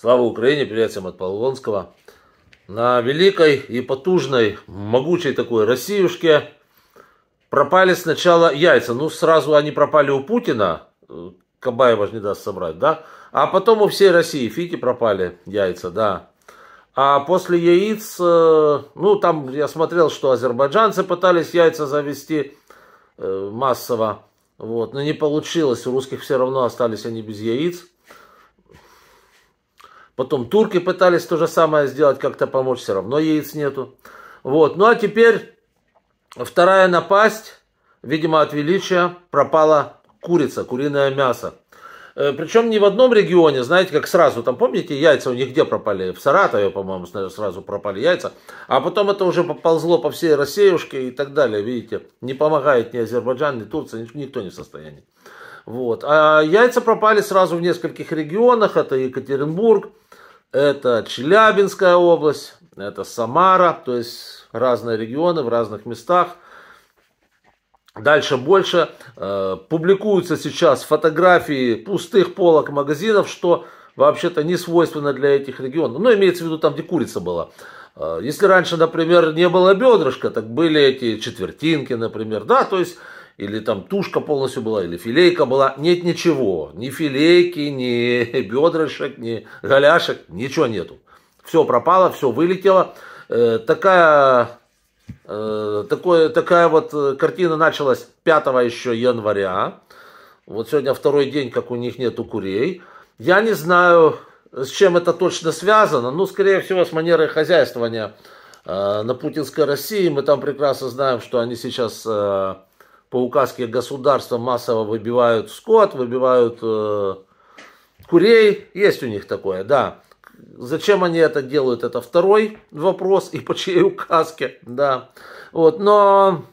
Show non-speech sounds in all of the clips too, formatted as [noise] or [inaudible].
Слава Украине, привет всем от Полонского. На великой и потужной, могучей такой Россиюшке пропали сначала яйца. Ну, сразу они пропали у Путина, э, Кабаева же не даст собрать, да? А потом у всей России фики пропали яйца, да. А после яиц, э, ну, там я смотрел, что азербайджанцы пытались яйца завести э, массово. Вот, но не получилось, у русских все равно остались они без яиц. Потом турки пытались то же самое сделать, как-то помочь, все равно яиц нету. Вот. Ну а теперь вторая напасть, видимо, от величия пропала курица, куриное мясо. Э, Причем не в одном регионе, знаете, как сразу, там помните, яйца у них где пропали? В Саратове, по-моему, сразу пропали яйца. А потом это уже поползло по всей Россиюшке и так далее, видите. Не помогает ни Азербайджан, ни Турция, никто не в состоянии. Вот. А яйца пропали сразу в нескольких регионах. Это Екатеринбург, это Челябинская область, это Самара. То есть разные регионы в разных местах. Дальше больше. Э, публикуются сейчас фотографии пустых полок магазинов, что вообще-то не свойственно для этих регионов. Ну, имеется в виду там, где курица была. Э, если раньше, например, не было бедрышка, так были эти четвертинки, например. Да, то есть или там тушка полностью была, или филейка была. Нет ничего, ни филейки, ни [laughs] бедрышек, ни голяшек, ничего нету. Все пропало, все вылетело. Э, такая, э, такое, такая вот э, картина началась 5 еще января. Вот сегодня второй день, как у них нету курей. Я не знаю, с чем это точно связано. Ну, скорее всего, с манерой хозяйствования э, на путинской России. Мы там прекрасно знаем, что они сейчас... Э, по указке государства массово выбивают скот, выбивают э, курей. Есть у них такое, да. Зачем они это делают, это второй вопрос, и по чьей указке, да. Вот, но,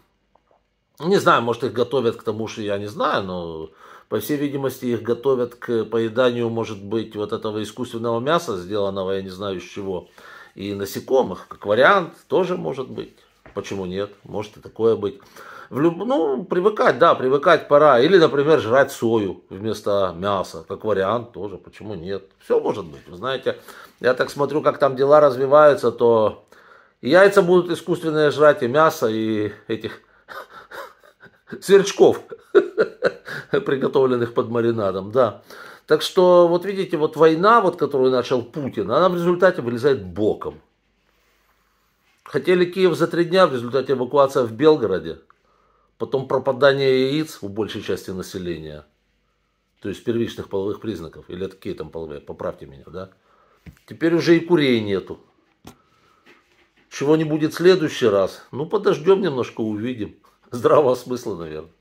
не знаю, может их готовят к тому, что я не знаю, но, по всей видимости, их готовят к поеданию, может быть, вот этого искусственного мяса, сделанного, я не знаю из чего, и насекомых, как вариант, тоже может быть. Почему нет? Может и такое быть в люб... ну, привыкать, да, привыкать пора. Или, например, жрать сою вместо мяса, как вариант тоже, почему нет. Все может быть, вы знаете, я так смотрю, как там дела развиваются, то и яйца будут искусственные жрать, и мясо, и этих [laughs] сверчков, [laughs] приготовленных под маринадом, да. Так что, вот видите, вот война, вот, которую начал Путин, она в результате вылезает боком. Хотели Киев за три дня, в результате эвакуация в Белгороде. Потом пропадание яиц у большей части населения. То есть первичных половых признаков. Или это какие там половые? Поправьте меня, да? Теперь уже и курей нету. Чего не будет в следующий раз? Ну, подождем немножко, увидим. [laughs] Здравого смысла, наверное.